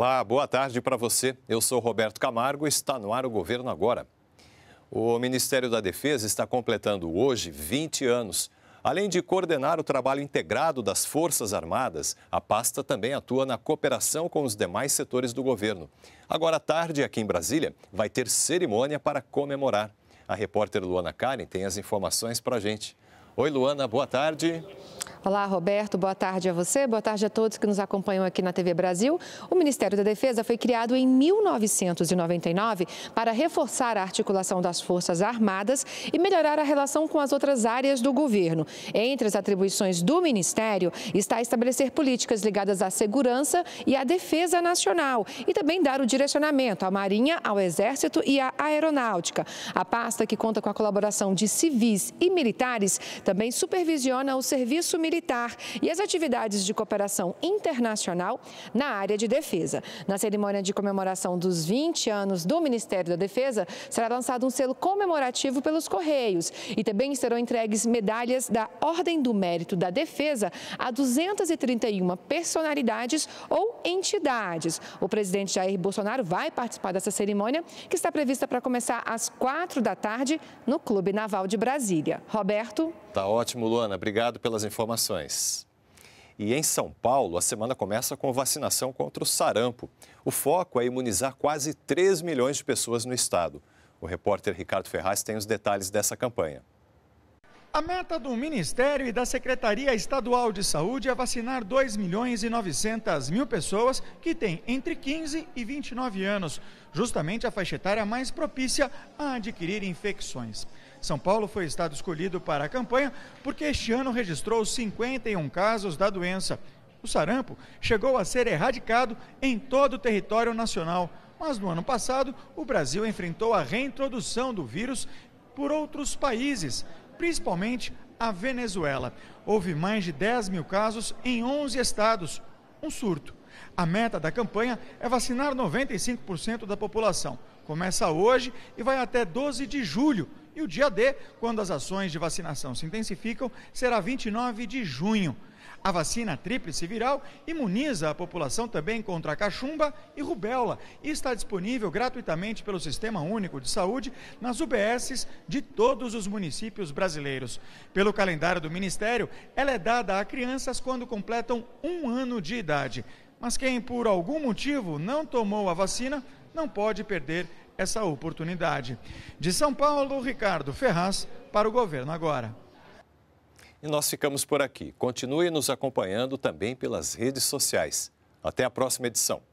Olá, boa tarde para você. Eu sou Roberto Camargo e está no ar o Governo Agora. O Ministério da Defesa está completando hoje 20 anos. Além de coordenar o trabalho integrado das Forças Armadas, a pasta também atua na cooperação com os demais setores do governo. Agora à tarde, aqui em Brasília, vai ter cerimônia para comemorar. A repórter Luana Karen tem as informações para a gente. Oi, Luana, boa tarde. Olá, Roberto. Boa tarde a você. Boa tarde a todos que nos acompanham aqui na TV Brasil. O Ministério da Defesa foi criado em 1999 para reforçar a articulação das Forças Armadas e melhorar a relação com as outras áreas do governo. Entre as atribuições do Ministério está estabelecer políticas ligadas à segurança e à defesa nacional e também dar o direcionamento à Marinha, ao Exército e à Aeronáutica. A pasta, que conta com a colaboração de civis e militares, também supervisiona o serviço militar e as atividades de cooperação internacional na área de defesa. Na cerimônia de comemoração dos 20 anos do Ministério da Defesa, será lançado um selo comemorativo pelos Correios e também serão entregues medalhas da Ordem do Mérito da Defesa a 231 personalidades ou entidades. O presidente Jair Bolsonaro vai participar dessa cerimônia, que está prevista para começar às quatro da tarde no Clube Naval de Brasília. Roberto. Tá. Tá ótimo, Luana. Obrigado pelas informações. E em São Paulo, a semana começa com vacinação contra o sarampo. O foco é imunizar quase 3 milhões de pessoas no estado. O repórter Ricardo Ferraz tem os detalhes dessa campanha. A meta do Ministério e da Secretaria Estadual de Saúde é vacinar 2 milhões e 900 mil pessoas que têm entre 15 e 29 anos, justamente a faixa etária mais propícia a adquirir infecções. São Paulo foi estado escolhido para a campanha porque este ano registrou 51 casos da doença. O sarampo chegou a ser erradicado em todo o território nacional, mas no ano passado o Brasil enfrentou a reintrodução do vírus por outros países, principalmente a Venezuela. Houve mais de 10 mil casos em 11 estados. Um surto. A meta da campanha é vacinar 95% da população. Começa hoje e vai até 12 de julho. E o dia D, quando as ações de vacinação se intensificam, será 29 de junho. A vacina tríplice viral imuniza a população também contra a cachumba e rubéola e está disponível gratuitamente pelo Sistema Único de Saúde nas UBSs de todos os municípios brasileiros. Pelo calendário do Ministério, ela é dada a crianças quando completam um ano de idade. Mas quem, por algum motivo, não tomou a vacina, não pode perder essa oportunidade. De São Paulo, Ricardo Ferraz, para o Governo Agora. E nós ficamos por aqui. Continue nos acompanhando também pelas redes sociais. Até a próxima edição.